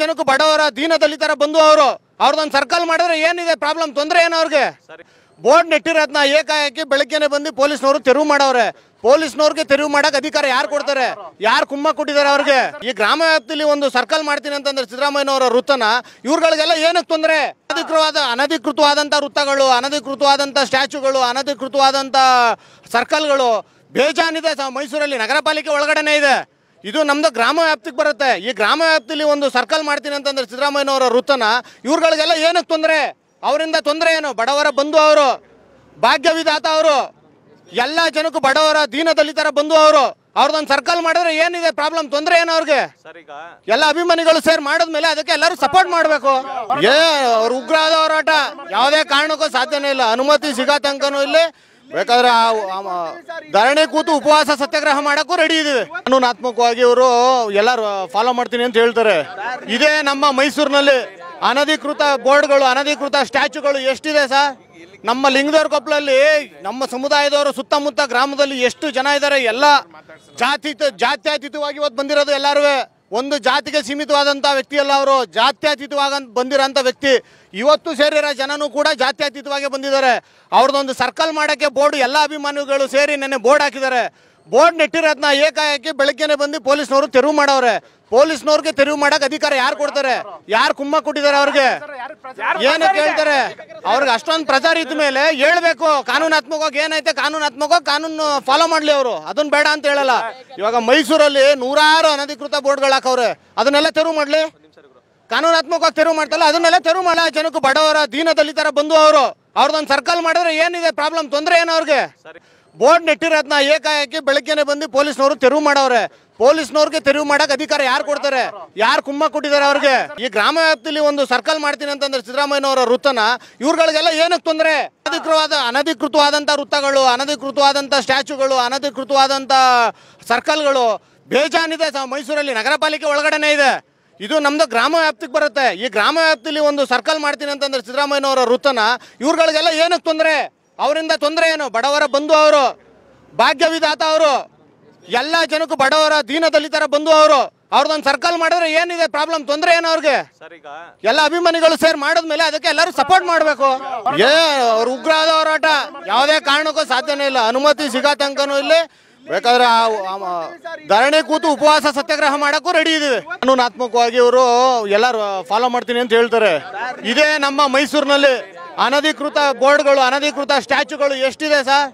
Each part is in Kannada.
ಜನಕ್ಕೂ ಬಡವರ ದೀನ ದಲಿತರ ಬಂದು ಅವರು ಅವ್ರದೊಂದು ಸರ್ಕಲ್ ಮಾಡಿದ್ರೆ ಏನಿದೆ ಪ್ರಾಬ್ಲಮ್ ತೊಂದರೆ ಏನು ಅವ್ರಿಗೆ ಬೋರ್ಡ್ ನೆಟ್ಟಿರೋದ್ನ ಏಕಾಏಕಿ ಬೆಳಗ್ಗೆನೆ ಬಂದು ಪೊಲೀಸ್ನವರು ತೆರವು ಮಾಡವ್ರೆ ಪೊಲೀಸ್ನವ್ರಿಗೆ ತೆರವು ಮಾಡಕ್ ಅಧಿಕಾರ ಯಾರು ಕೊಡ್ತಾರೆ ಯಾರು ಕುಮ್ಮ ಕೊಟ್ಟಿದ್ದಾರೆ ಅವ್ರಿಗೆ ಈ ಗ್ರಾಮ ವ್ಯಾಪ್ತಿಲಿ ಒಂದು ಸರ್ಕಲ್ ಮಾಡ್ತೀನಿ ಅಂತಂದ್ರೆ ಸಿದ್ದರಾಮಯ್ಯನವರ ವೃತ್ತನ ಇವ್ರುಗಳಿಗೆಲ್ಲ ಏನಕ್ಕೆ ತೊಂದರೆ ಅನಧಿಕೃತವಾದ ಅನಧಿಕೃತವಾದಂಥ ವೃತ್ತಗಳು ಅನಧಿಕೃತವಾದಂಥ ಸ್ಟ್ಯಾಚುಗಳು ಅನಧಿಕೃತವಾದಂಥ ಸರ್ಕಲ್ಗಳು ಬೇಜಾನಿದೆ ಮೈಸೂರಲ್ಲಿ ನಗರ ಪಾಲಿಕೆ ಒಳಗಡೆನೇ ಇದೆ ಇದು ನಮ್ದು ಗ್ರಾಮ ವ್ಯಾಪ್ತಿಗೆ ಬರುತ್ತೆ ಈ ಗ್ರಾಮ ವ್ಯಾಪ್ತಿಲಿ ಒಂದು ಸರ್ಕಲ್ ಮಾಡ್ತೀನಿ ಅಂತಂದ್ರೆ ಅವರ ವೃತ್ತನ ಇವ್ರುಗಳಿಗೆಲ್ಲ ಏನಕ್ಕೆ ತೊಂದರೆ ಅವರಿಂದ ತೊಂದರೆ ಏನು ಬಡವರ ಬಂಧು ಅವರು ಭಾಗ್ಯವಿಧಾತ ಅವರು ಎಲ್ಲ ಜನಕ್ಕೂ ಬಡವರ ದೀನ ದಲಿತರ ಬಂಧು ಅವರು ಅವ್ರದೊಂದು ಸರ್ಕಲ್ ಮಾಡಿದ್ರೆ ಏನಿದೆ ಪ್ರಾಬ್ಲಮ್ ತೊಂದರೆ ಏನು ಅವ್ರಿಗೆ ಎಲ್ಲ ಅಭಿಮಾನಿಗಳು ಸೇರ್ ಮಾಡಿದ್ಮೇಲೆ ಅದಕ್ಕೆ ಎಲ್ಲರೂ ಸಪೋರ್ಟ್ ಮಾಡಬೇಕು ಏ ಅವ್ರು ಉಗ್ರ ಹೋರಾಟ ಯಾವುದೇ ಕಾರಣಕ್ಕೂ ಸಾಧ್ಯನೇ ಇಲ್ಲ ಅನುಮತಿ ಸಿಗೋ ತನಕನೂ ಇಲ್ಲಿ ಬೇಕಾದ್ರೆ ಧರಣಿ ಕೂತು ಉಪವಾಸ ಸತ್ಯಾಗ್ರಹ ಮಾಡಕ್ಕೂ ರೆಡಿ ಇದೆ ಕಾನೂನಾತ್ಮಕವಾಗಿ ಇವರು ಎಲ್ಲರೂ ಫಾಲೋ ಮಾಡ್ತೀನಿ ಅಂತ ಹೇಳ್ತಾರೆ ಇದೇ ನಮ್ಮ ಮೈಸೂರಿನಲ್ಲಿ ಅನಧಿಕೃತ ಬೋರ್ಡ್ಗಳು ಅನಧಿಕೃತ ಸ್ಟ್ಯಾಚುಗಳು ಎಷ್ಟಿದೆ ಸರ್ ನಮ್ಮ ಲಿಂಗದವ್ರ ಕೊಪ್ಪಲಲ್ಲಿ ನಮ್ಮ ಸಮುದಾಯದವರು ಸುತ್ತಮುತ್ತ ಗ್ರಾಮದಲ್ಲಿ ಎಷ್ಟು ಜನ ಇದ್ದಾರೆ ಎಲ್ಲ ಜಾತಿ ಜಾತ್ಯಾತೀತವಾಗಿ ಇವತ್ತು ಬಂದಿರೋದು ಎಲ್ಲರೂ ಒಂದು ಜಾತಿಗೆ ಸೀಮಿತವಾದಂಥ ವ್ಯಕ್ತಿಯಲ್ಲ ಅವರು ಜಾತ್ಯತೀತವಾಗ ಬಂದಿರೋಂಥ ವ್ಯಕ್ತಿ ಇವತ್ತು ಸೇರಿರೋ ಜನನೂ ಕೂಡ ಜಾತ್ಯತೀತವಾಗಿ ಬಂದಿದ್ದಾರೆ ಅವ್ರದ್ದೊಂದು ಸರ್ಕಲ್ ಮಾಡೋಕ್ಕೆ ಬೋರ್ಡ್ ಎಲ್ಲ ಅಭಿಮಾನಿಗಳು ಸೇರಿ ನೆನ್ನೆ ಬೋರ್ಡ್ ಹಾಕಿದ್ದಾರೆ ಬೋರ್ಡ್ ನೆಟ್ಟಿರೋದನ್ನ ಏಕಾಏಕಿ ಬೆಳಗ್ಗೆನೆ ಬಂದು ಪೊಲೀಸ್ನವರು ತೆರವು ಮಾಡವ್ರೆ ಪೊಲೀಸ್ನವ್ರಿಗೆ ತೆರವು ಮಾಡಕ್ಕೆ ಅಧಿಕಾರ ಯಾರು ಕೊಡ್ತಾರೆ ಯಾರು ಕುಮ್ಮ ಕೊಟ್ಟಿದ್ದಾರೆ ಅವ್ರಿಗೆ ಏನು ಕೇಳ್ತಾರೆ ಅವ್ರಿಗೆ ಅಷ್ಟೊಂದು ಪ್ರಚಾರ ಇದ್ದ ಮೇಲೆ ಹೇಳ್ಬೇಕು ಕಾನೂನಾತ್ಮಕವಾಗಿ ಏನೈತೆ ಕಾನೂನಾತ್ಮಕವಾಗಿ ಕಾನೂನು ಫಾಲೋ ಮಾಡ್ಲಿ ಅವರು ಅದನ್ನ ಬೇಡ ಅಂತ ಹೇಳಲ್ಲ ಇವಾಗ ಮೈಸೂರಲ್ಲಿ ನೂರಾರು ಅನಧಿಕೃತ ಬೋರ್ಡ್ಗಳು ಹಾಕವ್ರೆ ಅದನ್ನೆಲ್ಲ ತೆರವು ಮಾಡ್ಲಿ ಕಾನೂನಾತ್ಮಕವಾಗಿ ತೆರವು ಮಾಡ್ತಲ್ಲ ಅದನ್ನೆಲ್ಲ ತೆರವು ಮಾಡ ಜನಕ್ಕೂ ಬಡವರ ದೀನದಲ್ಲಿ ತರ ಬಂದು ಅವರು ಅವ್ರದ್ದೊಂದು ಸರ್ಕಲ್ ಮಾಡಿದ್ರೆ ಏನಿದೆ ಪ್ರಾಬ್ಲಮ್ ತೊಂದರೆ ಏನು ಅವ್ರಿಗೆ ಬೋರ್ಡ್ ನೆಟ್ಟಿರೋದನ್ನ ಏಕಾಏಕಿ ಬೆಳಗ್ಗೆನೆ ಬಂದು ಪೊಲೀಸ್ನವರು ತೆರವು ಮಾಡವ್ರೆ ಪೊಲೀಸ್ನವ್ರಿಗೆ ತೆರವು ಮಾಡಕ್ ಅಧಿಕಾರ ಯಾರು ಕೊಡ್ತಾರೆ ಯಾರು ಕುಮ್ಮ ಕೊಟ್ಟಿದ್ದಾರೆ ಅವ್ರಿಗೆ ಈ ಗ್ರಾಮ ವ್ಯಾಪ್ತಿಲಿ ಒಂದು ಸರ್ಕಲ್ ಮಾಡ್ತೀನಿ ಅಂತಂದ್ರೆ ಸಿದ್ದರಾಮಯ್ಯನವರ ವೃತ್ತನ ಇವ್ರುಗಳಿಗೆಲ್ಲ ಏನಕ್ಕೆ ತೊಂದರೆ ಅನಧಿಕೃತವಾದ ಅನಧಿಕೃತವಾದಂಥ ವೃತ್ತಗಳು ಅನಧಿಕೃತವಾದಂಥ ಸ್ಟ್ಯಾಚ್ಯೂಗಳು ಅನಧಿಕೃತವಾದಂಥ ಸರ್ಕಲ್ಗಳು ಬೇಜಾನಿದೆ ಮೈಸೂರಲ್ಲಿ ನಗರ ಪಾಲಿಕೆ ಒಳಗಡೆನೇ ಇದೆ ಇದು ನಮ್ದು ಗ್ರಾಮ ವ್ಯಾಪ್ತಿಗೆ ಬರುತ್ತೆ ಈ ಗ್ರಾಮ ವ್ಯಾಪ್ತಿಲಿ ಒಂದು ಸರ್ಕಲ್ ಮಾಡ್ತೀನಿ ಅಂತಂದ್ರೆ ಸಿದ್ದರಾಮಯ್ಯನವರ ವೃತ್ತನ ಇವ್ರುಗಳಿಗೆಲ್ಲ ಏನಕ್ಕೆ ತೊಂದರೆ ಅವರಿಂದ ತೊಂದರೆ ಏನು ಬಡವರ ಬಂಧು ಅವರು ಭಾಗ್ಯ ಅವರು ಎಲ್ಲ ಜನಕ್ಕೂ ಬಡವರ ದೀನ ದಲಿತರ ಬಂಧು ಅವರು ಅವ್ರದೊಂದು ಸರ್ಕಲ್ ಮಾಡಿದ್ರೆ ಏನಿದೆ ಪ್ರಾಬ್ಲಮ್ ತೊಂದರೆ ಏನು ಅವ್ರಿಗೆ ಎಲ್ಲ ಅಭಿಮಾನಿಗಳು ಸೇರ್ ಮಾಡಿದ್ಮೇಲೆ ಅದಕ್ಕೆ ಎಲ್ಲರೂ ಸಪೋರ್ಟ್ ಮಾಡಬೇಕು ಏ ಅವ್ರು ಉಗ್ರಾದ ಹೋರಾಟ ಯಾವುದೇ ಕಾರಣಕ್ಕೂ ಸಾಧ್ಯನೇ ಇಲ್ಲ ಅನುಮತಿ ಸಿಗೋ ತನಕನೂ ಇಲ್ಲಿ ಬೇಕಾದ್ರೆ ಧರಣಿ ಕೂತು ಉಪವಾಸ ಸತ್ಯಾಗ್ರಹ ಮಾಡಕ್ಕೂ ರೆಡಿ ಇದೆ ಕಾನೂನಾತ್ಮಕವಾಗಿ ಇವರು ಎಲ್ಲರೂ ಫಾಲೋ ಮಾಡ್ತೀನಿ ಅಂತ ಹೇಳ್ತಾರೆ ಇದೇ ನಮ್ಮ ಮೈಸೂರಿನಲ್ಲಿ ಅನಧಿಕೃತ ಬೋರ್ಡ್ಗಳು ಅನಧಿಕೃತ ಸ್ಟ್ಯಾಚುಗಳು ಎಷ್ಟಿದೆ ಸರ್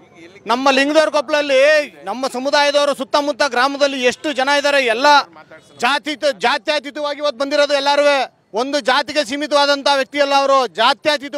ನಮ್ಮ ಲಿಂಗದವ್ರ ಕೊಪ್ಪಲಲ್ಲಿ ನಮ್ಮ ಸಮುದಾಯದವರು ಸುತ್ತಮುತ್ತ ಗ್ರಾಮದಲ್ಲಿ ಎಷ್ಟು ಜನ ಇದ್ದಾರೆ ಎಲ್ಲ ಜಾತಿ ಜಾತ್ಯತೀತವಾಗಿ ಇವತ್ತು ಬಂದಿರೋದು ಎಲ್ಲರೂ ಒಂದು ಜಾತಿಗೆ ಸೀಮಿತವಾದಂಥ ವ್ಯಕ್ತಿಯಲ್ಲ ಅವರು ಜಾತ್ಯತೀತ